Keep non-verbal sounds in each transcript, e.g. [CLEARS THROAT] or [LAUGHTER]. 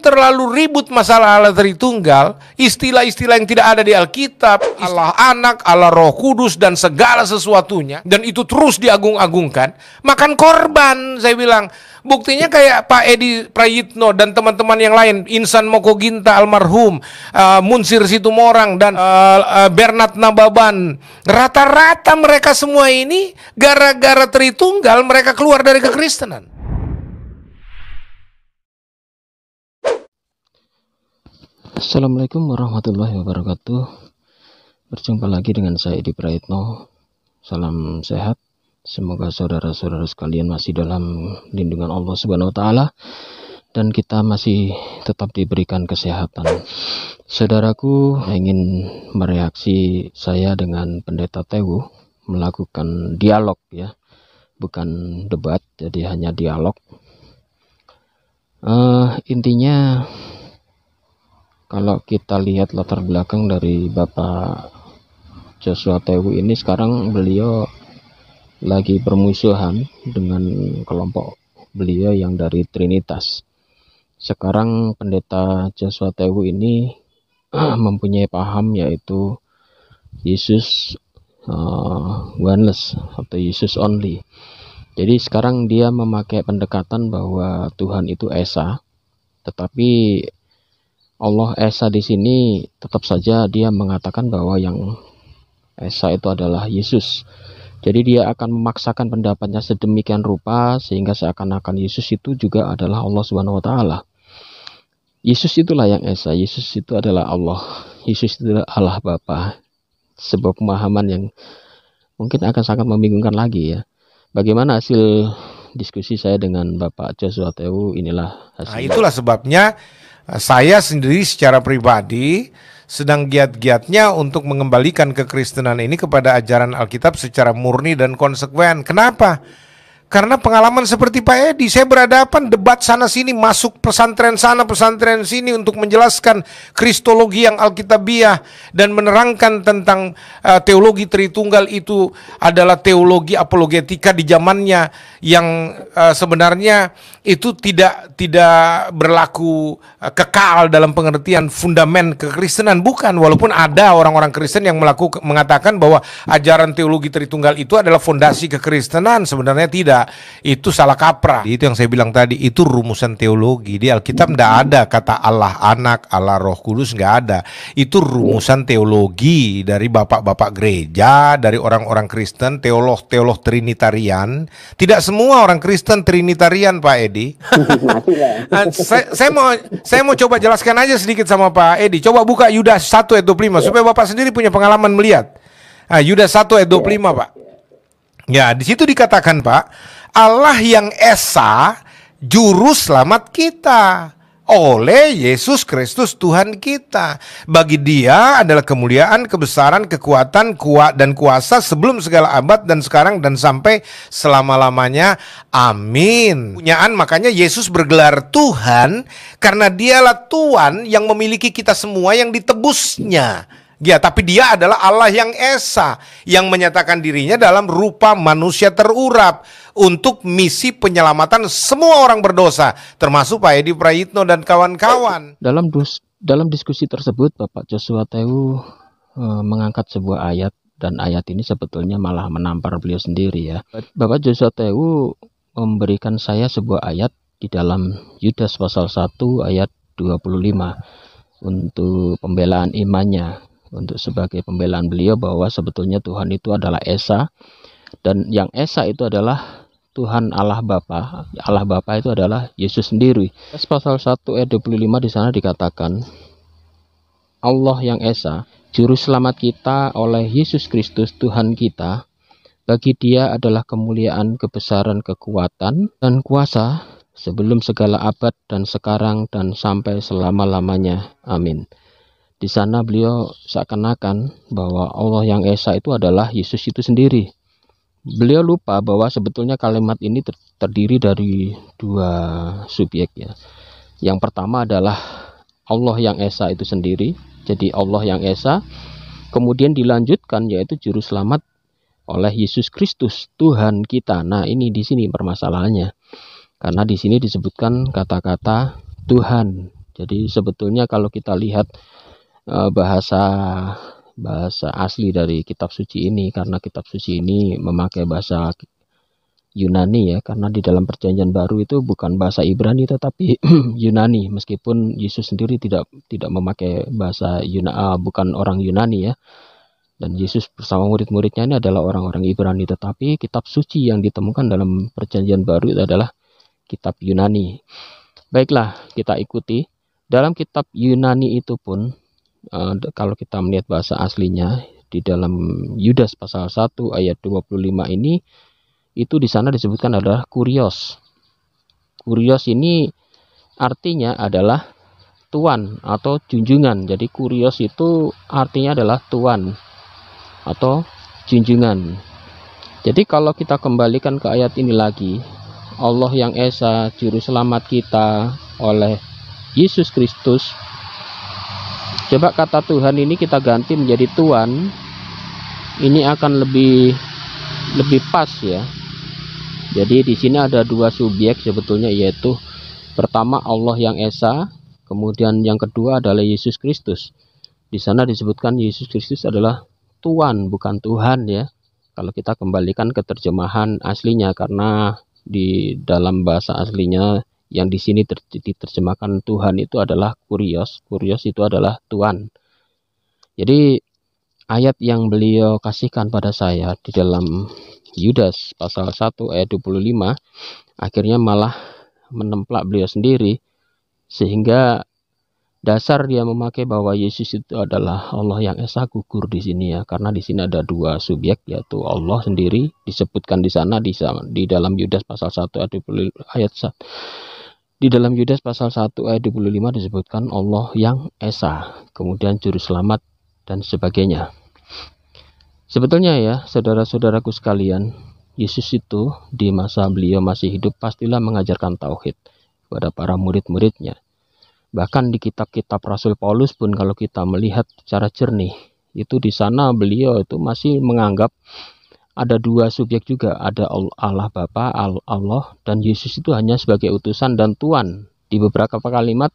terlalu ribut masalah Allah Tritunggal, istilah-istilah yang tidak ada di Alkitab, Allah Anak, Allah Roh Kudus dan segala sesuatunya dan itu terus diagung-agungkan, makan korban saya bilang. Buktinya kayak Pak Edi Prayitno dan teman-teman yang lain, Insan Moko Ginta almarhum, uh, Munsir Situmorang dan uh, uh, Bernard Nababan, rata-rata mereka semua ini gara-gara Tritunggal mereka keluar dari kekristenan. Assalamualaikum warahmatullahi wabarakatuh Berjumpa lagi dengan saya Edi Praetno Salam sehat Semoga saudara-saudara sekalian masih dalam lindungan Allah Subhanahu Taala dan kita masih tetap diberikan kesehatan. Saudaraku ingin mereaksi saya dengan Pendeta Tewu melakukan dialog ya, bukan debat, jadi hanya dialog. Uh, intinya kalau kita lihat latar belakang dari Bapak Joshua Tewu ini sekarang beliau lagi bermusuhan dengan kelompok beliau yang dari Trinitas. Sekarang pendeta Joshua Tewu ini [CLEARS THROAT] mempunyai paham yaitu Yesus uh, eh, oneless atau Yesus only. Jadi sekarang dia memakai pendekatan bahwa Tuhan itu Esa, tetapi Allah Esa di sini tetap saja dia mengatakan bahwa yang Esa itu adalah Yesus. Jadi dia akan memaksakan pendapatnya sedemikian rupa sehingga seakan-akan Yesus itu juga adalah Allah Subhanahu wa taala. Yesus itulah yang Esa, Yesus itu adalah Allah. Yesus itu adalah Allah Bapa. Sebuah pemahaman yang mungkin akan sangat membingungkan lagi ya. Bagaimana hasil diskusi saya dengan Bapak Joshua Teu inilah hasilnya. Nah, itulah sebabnya saya sendiri secara pribadi sedang giat-giatnya untuk mengembalikan kekristenan ini kepada ajaran Alkitab secara murni dan konsekuen. Kenapa? Karena pengalaman seperti Pak Edi, saya berhadapan debat sana sini, masuk pesantren sana, pesantren sini untuk menjelaskan kristologi yang alkitabiah dan menerangkan tentang uh, teologi Tritunggal itu adalah teologi apologetika di zamannya yang uh, sebenarnya itu tidak tidak berlaku uh, kekal dalam pengertian fundamen kekristenan bukan walaupun ada orang-orang Kristen yang melakukan mengatakan bahwa ajaran teologi Tritunggal itu adalah fondasi kekristenan sebenarnya tidak tidak itu salah kaprah. Itu yang saya bilang tadi itu rumusan teologi di Alkitab tidak ada kata Allah anak Allah Roh Kudus nggak ada. Itu rumusan teologi dari bapak-bapak gereja dari orang-orang Kristen teolog-teolog Trinitarian. Tidak semua orang Kristen Trinitarian Pak Edi. [LAUGHS] Ah, saya, saya mau saya mau coba jelaskan aja sedikit sama Pak Edi. Coba buka Yudas 1 ayat 25 supaya Bapak sendiri punya pengalaman melihat. Ah, satu Yudas 1 ayat 25 Pak. Ya, di situ dikatakan, Pak, Allah yang esa juru selamat kita oleh Yesus Kristus Tuhan kita. Bagi Dia adalah kemuliaan, kebesaran, kekuatan, kuat dan kuasa sebelum segala abad dan sekarang dan sampai selama-lamanya. Amin. Punyaan makanya Yesus bergelar Tuhan karena Dialah Tuhan yang memiliki kita semua yang ditebusnya. Ya, tapi dia adalah Allah yang esa yang menyatakan dirinya dalam rupa manusia terurap untuk misi penyelamatan semua orang berdosa, termasuk Pak Edi Prayitno dan kawan-kawan. Dalam dalam diskusi tersebut, Bapak Joshua Teu e, eh, mengangkat sebuah ayat dan ayat ini sebetulnya malah menampar beliau sendiri ya. Bapak Joshua Teu memberikan saya sebuah ayat di dalam Yudas pasal 1 ayat 25 untuk pembelaan imannya untuk sebagai pembelaan beliau bahwa sebetulnya Tuhan itu adalah Esa dan yang Esa itu adalah Tuhan Allah Bapa. Allah Bapa itu adalah Yesus sendiri. Pasal 1 ayat 25 di sana dikatakan Allah yang Esa, juru selamat kita oleh Yesus Kristus Tuhan kita. Bagi Dia adalah kemuliaan, kebesaran, kekuatan dan kuasa sebelum segala abad dan sekarang dan sampai selama-lamanya. Amin. Di sana beliau seakan-akan bahwa Allah yang Esa itu adalah Yesus itu sendiri. Beliau lupa bahwa sebetulnya kalimat ini ter terdiri dari dua subjek ya. Yang pertama adalah Allah yang Esa itu sendiri, jadi Allah yang Esa. Kemudian dilanjutkan yaitu juru selamat oleh Yesus Kristus, Tuhan kita. Nah, ini di sini permasalahannya. Karena di sini disebutkan kata-kata Tuhan. Jadi sebetulnya kalau kita lihat Eh, bahasa bahasa asli dari kitab suci ini karena kitab suci ini memakai bahasa Yunani ya karena di dalam perjanjian baru itu bukan bahasa Ibrani tetapi [CLEARS THROAT] Yunani meskipun Yesus sendiri tidak tidak memakai bahasa Yunani uh, eh, bukan orang Yunani ya dan Yesus bersama murid-muridnya ini adalah orang-orang Ibrani tetapi kitab suci yang ditemukan dalam perjanjian baru itu adalah kitab Yunani baiklah kita ikuti dalam kitab Yunani itu pun Eh, kalau kita melihat bahasa aslinya di dalam Yudas pasal 1 ayat 25 ini itu di sana disebutkan adalah kurios. Kurios ini artinya adalah tuan atau junjungan. Jadi kurios itu artinya adalah tuan atau junjungan. Jadi kalau kita kembalikan ke ayat ini lagi, Allah yang Esa, juru selamat kita oleh Yesus Kristus coba kata Tuhan ini kita ganti menjadi Tuhan ini akan lebih lebih pas ya jadi di sini ada dua subjek sebetulnya yaitu pertama Allah yang Esa kemudian yang kedua adalah Yesus Kristus di sana disebutkan Yesus Kristus adalah Tuhan bukan Tuhan ya kalau kita kembalikan ke terjemahan aslinya karena di dalam bahasa aslinya yang di sini ter diterjemahkan Tuhan itu adalah kurios, kurios itu adalah Tuhan. Jadi ayat yang beliau kasihkan pada saya di dalam Yudas pasal 1 ayat 25 akhirnya malah menemplak beliau sendiri sehingga dasar dia memakai bahwa Yesus itu adalah Allah yang esa gugur di sini ya karena di sini ada dua subjek yaitu Allah sendiri disebutkan di sana di, dalam Yudas pasal 1 ayat 25, ayat 1 di dalam Yudas pasal 1 ayat 25 disebutkan Allah yang Esa, kemudian juru selamat dan sebagainya. Sebetulnya ya, saudara-saudaraku sekalian, Yesus itu di masa beliau masih hidup pastilah mengajarkan tauhid kepada para murid-muridnya. Bahkan di kitab-kitab Rasul Paulus pun kalau kita melihat secara jernih, itu di sana beliau itu masih menganggap ada dua subjek juga, ada Allah Bapa, Allah dan Yesus itu hanya sebagai utusan dan Tuan. Di beberapa kalimat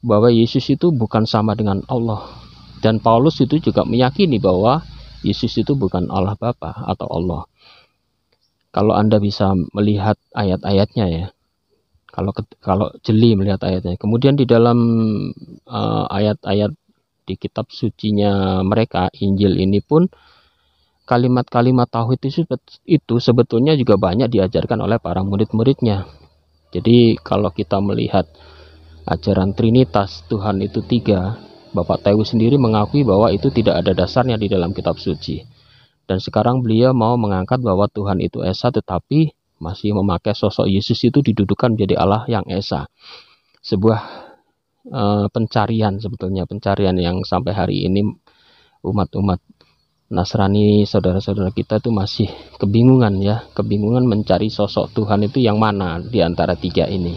bahwa Yesus itu bukan sama dengan Allah. Dan Paulus itu juga meyakini bahwa Yesus itu bukan Allah Bapa atau Allah. Kalau Anda bisa melihat ayat-ayatnya ya. Kalau kalau jeli melihat ayatnya. Kemudian di dalam eh, ayat-ayat uh, di kitab sucinya mereka Injil ini pun kalimat-kalimat tauhid itu, sebetulnya juga banyak diajarkan oleh para murid-muridnya. Jadi kalau kita melihat ajaran Trinitas Tuhan itu tiga, Bapak Tewi sendiri mengakui bahwa itu tidak ada dasarnya di dalam kitab suci. Dan sekarang beliau mau mengangkat bahwa Tuhan itu Esa tetapi masih memakai sosok Yesus itu didudukan menjadi Allah yang Esa. Sebuah uh, pencarian sebetulnya, pencarian yang sampai hari ini umat-umat Nasrani saudara-saudara kita itu masih kebingungan ya kebingungan mencari sosok Tuhan itu yang mana di antara tiga ini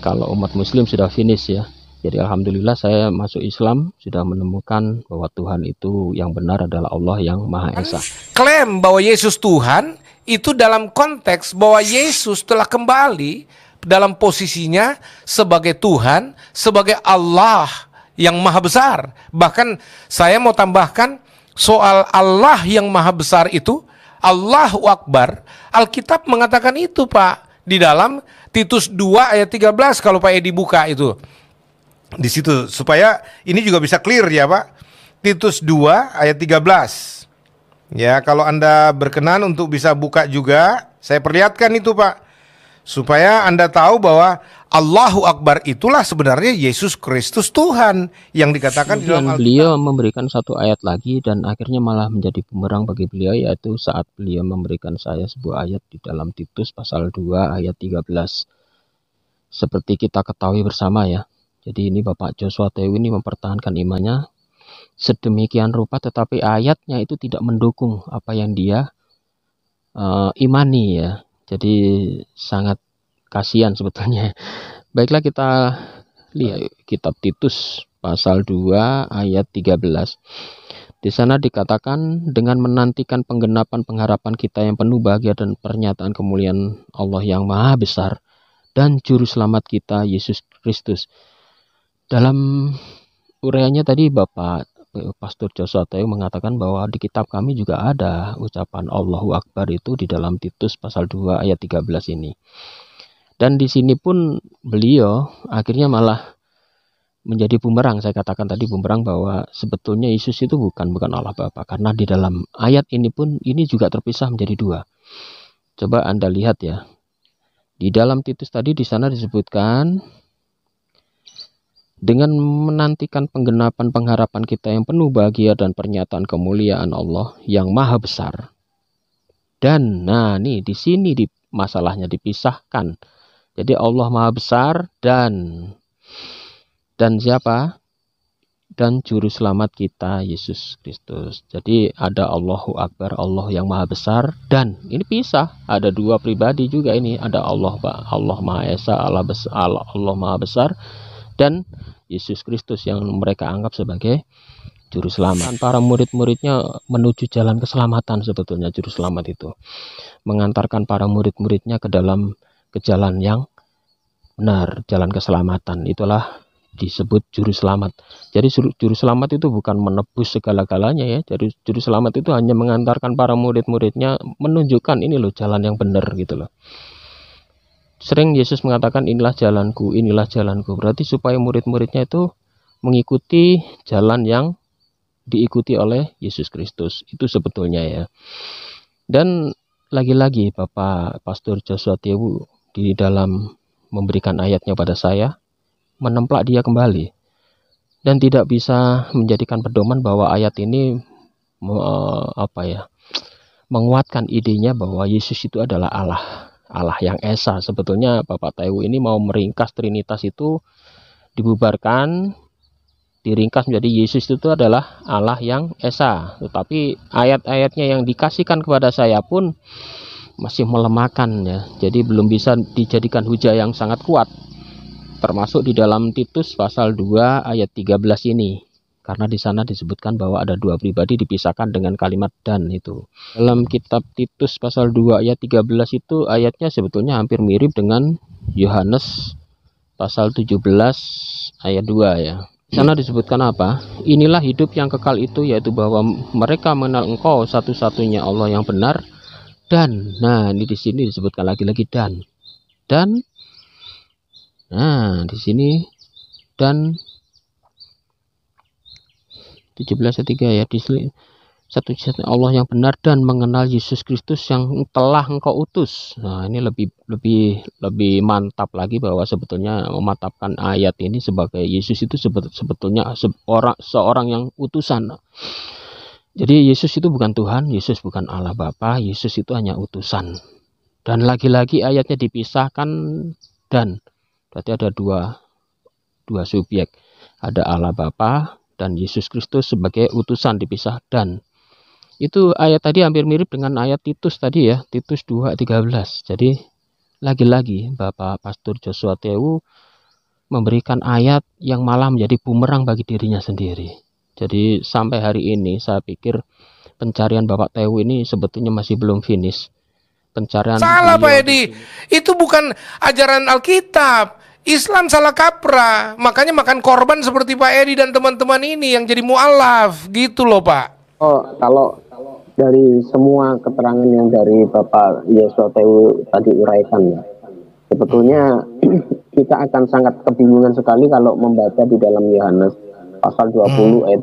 kalau umat muslim sudah finish ya jadi Alhamdulillah saya masuk Islam sudah menemukan bahwa Tuhan itu yang benar adalah Allah yang Maha Esa klaim bahwa Yesus Tuhan itu dalam konteks bahwa Yesus telah kembali dalam posisinya sebagai Tuhan sebagai Allah yang maha besar bahkan saya mau tambahkan soal Allah yang maha besar itu, Allah Akbar, Alkitab mengatakan itu Pak, di dalam Titus 2 ayat 13 kalau Pak Edi buka itu. Di situ, supaya ini juga bisa clear ya Pak. Titus 2 ayat 13. Ya, kalau Anda berkenan untuk bisa buka juga, saya perlihatkan itu Pak supaya Anda tahu bahwa Allahu Akbar itulah sebenarnya Yesus Kristus Tuhan yang dikatakan di dalam Beliau memberikan satu ayat lagi dan akhirnya malah menjadi pemberang bagi beliau yaitu saat beliau memberikan saya sebuah ayat di dalam Titus pasal 2 ayat 13. Seperti kita ketahui bersama ya. Jadi ini Bapak Joshua Tewi ini mempertahankan imannya sedemikian rupa tetapi ayatnya itu tidak mendukung apa yang dia uh, imani ya jadi sangat kasihan sebetulnya. [LAUGHS] Baiklah kita lihat kitab Titus pasal 2 ayat 13. Di sana dikatakan dengan menantikan penggenapan pengharapan kita yang penuh bahagia dan pernyataan kemuliaan Allah yang maha besar dan juru selamat kita Yesus Kristus. Dalam ureanya tadi Bapak Eh, Pastor Joshua mengatakan bahwa di kitab kami juga ada ucapan Allahu Akbar itu di dalam Titus pasal 2 ayat 13 ini. Dan di sini pun beliau akhirnya malah menjadi bumerang. Saya katakan tadi bumerang bahwa sebetulnya Yesus itu bukan bukan Allah Bapa karena di dalam ayat ini pun ini juga terpisah menjadi dua. Coba Anda lihat ya. Di dalam Titus tadi di sana disebutkan dengan menantikan penggenapan pengharapan kita yang penuh bahagia dan pernyataan kemuliaan Allah yang maha besar. Dan nah nih di sini di masalahnya dipisahkan. Jadi Allah maha besar dan dan siapa? Dan juru selamat kita Yesus Kristus. Jadi ada Allahu Akbar, Allah yang maha besar dan ini pisah. Ada dua pribadi juga ini, ada Allah Allah Maha Esa, Allah Allah Maha besar dan Yesus Kristus yang mereka anggap sebagai juru selamat. Para murid-muridnya menuju jalan keselamatan sebetulnya juru selamat itu. Mengantarkan para murid-muridnya ke dalam ke jalan yang benar, jalan keselamatan. Itulah disebut juru selamat. Jadi juru selamat itu bukan menebus segala-galanya ya. Jadi juru selamat itu hanya mengantarkan para murid-muridnya menunjukkan ini loh jalan yang benar gitu loh sering Yesus mengatakan inilah jalanku, inilah jalanku. Berarti supaya murid-muridnya itu mengikuti jalan yang diikuti oleh Yesus Kristus. Itu sebetulnya ya. Dan lagi-lagi Bapak Pastor Joshua Tewu di dalam memberikan ayatnya pada saya menemplak dia kembali dan tidak bisa menjadikan pedoman bahwa ayat ini apa ya menguatkan idenya bahwa Yesus itu adalah Allah Allah yang Esa. Sebetulnya Bapak Taiwo ini mau meringkas Trinitas itu dibubarkan, diringkas menjadi Yesus itu adalah Allah yang Esa. Tetapi ayat-ayatnya yang dikasihkan kepada saya pun masih melemahkan ya. Jadi belum bisa dijadikan hujah yang sangat kuat. Termasuk di dalam Titus pasal 2 ayat 13 ini karena di sana disebutkan bahwa ada dua pribadi dipisahkan dengan kalimat dan itu. Dalam kitab Titus pasal 2 ayat 13 itu ayatnya sebetulnya hampir mirip dengan Yohanes pasal 17 ayat 2 ya. Di sana disebutkan apa? Inilah hidup yang kekal itu yaitu bahwa mereka mengenal engkau satu-satunya Allah yang benar dan nah ini di sini disebutkan lagi-lagi dan dan nah di sini dan 17 ayat 3 ya di satu jasad Allah yang benar dan mengenal Yesus Kristus yang telah engkau utus. Nah, ini lebih lebih lebih mantap lagi bahwa sebetulnya mematapkan ayat ini sebagai Yesus itu sebetulnya seorang seorang yang utusan. Jadi Yesus itu bukan Tuhan, Yesus bukan Allah Bapa, Yesus itu hanya utusan. Dan lagi-lagi ayatnya dipisahkan dan berarti ada dua dua subjek. Ada Allah Bapa, dan Yesus Kristus sebagai utusan dipisah dan itu ayat tadi hampir mirip dengan ayat Titus tadi ya Titus 2:13 jadi lagi-lagi Bapak Pastor Joshua Tewu memberikan ayat yang malah menjadi bumerang bagi dirinya sendiri jadi sampai hari ini saya pikir pencarian Bapak Tewu ini sebetulnya masih belum finish pencarian salah Pak Edi itu bukan ajaran Alkitab Islam salah kaprah, makanya makan korban seperti Pak Edi dan teman-teman ini yang jadi mualaf, gitu loh Pak. Oh, kalau dari semua keterangan yang dari Bapak Yosua Tewu tadi uraikan ya, sebetulnya [CLEARS THROAT] kita akan sangat kebingungan sekali kalau membaca di dalam Yohanes pasal 20 hmm. ayat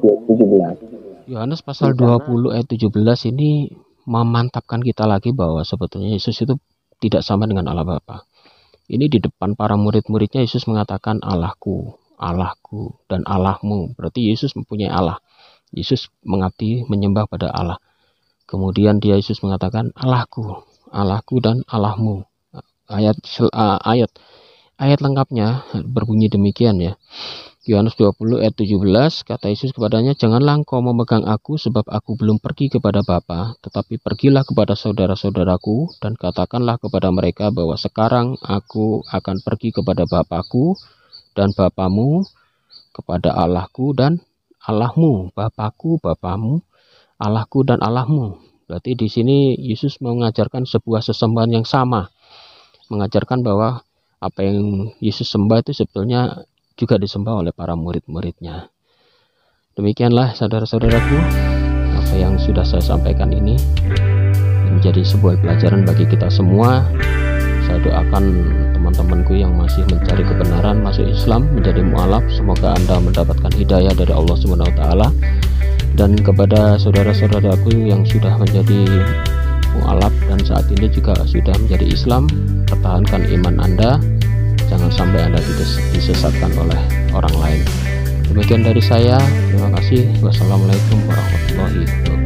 17. Yohanes pasal dua 20 ayat 17 ini memantapkan kita lagi bahwa sebetulnya Yesus itu tidak sama dengan Allah Bapa. Ini di depan para murid-muridnya Yesus mengatakan Allahku, Allahku dan Allahmu. Berarti Yesus mempunyai Allah. Yesus mengabdi menyembah pada Allah. Kemudian dia Yesus mengatakan Allahku, Allahku dan Allahmu. Ayat ayat ayat lengkapnya berbunyi demikian ya. Yohanes 20 ayat 17 kata Yesus kepadanya janganlah engkau memegang aku sebab aku belum pergi kepada Bapa tetapi pergilah kepada saudara-saudaraku dan katakanlah kepada mereka bahwa sekarang aku akan pergi kepada Bapakku dan Bapamu kepada Allahku dan Allahmu Bapakku Bapamu Allahku dan Allahmu berarti di sini Yesus mengajarkan sebuah sesembahan yang sama mengajarkan bahwa apa yang Yesus sembah itu sebetulnya juga disembah oleh para murid-muridnya. Demikianlah saudara-saudaraku, apa yang sudah saya sampaikan ini menjadi sebuah pelajaran bagi kita semua. Saya doakan teman-temanku yang masih mencari kebenaran masuk Islam menjadi mualaf. Semoga Anda mendapatkan hidayah dari Allah Subhanahu taala. Dan kepada saudara-saudaraku yang sudah menjadi mualaf dan saat ini juga sudah menjadi Islam, pertahankan iman Anda jangan sampai Anda disesatkan oleh orang lain. Demikian dari saya, terima kasih. Wassalamualaikum warahmatullahi wabarakatuh.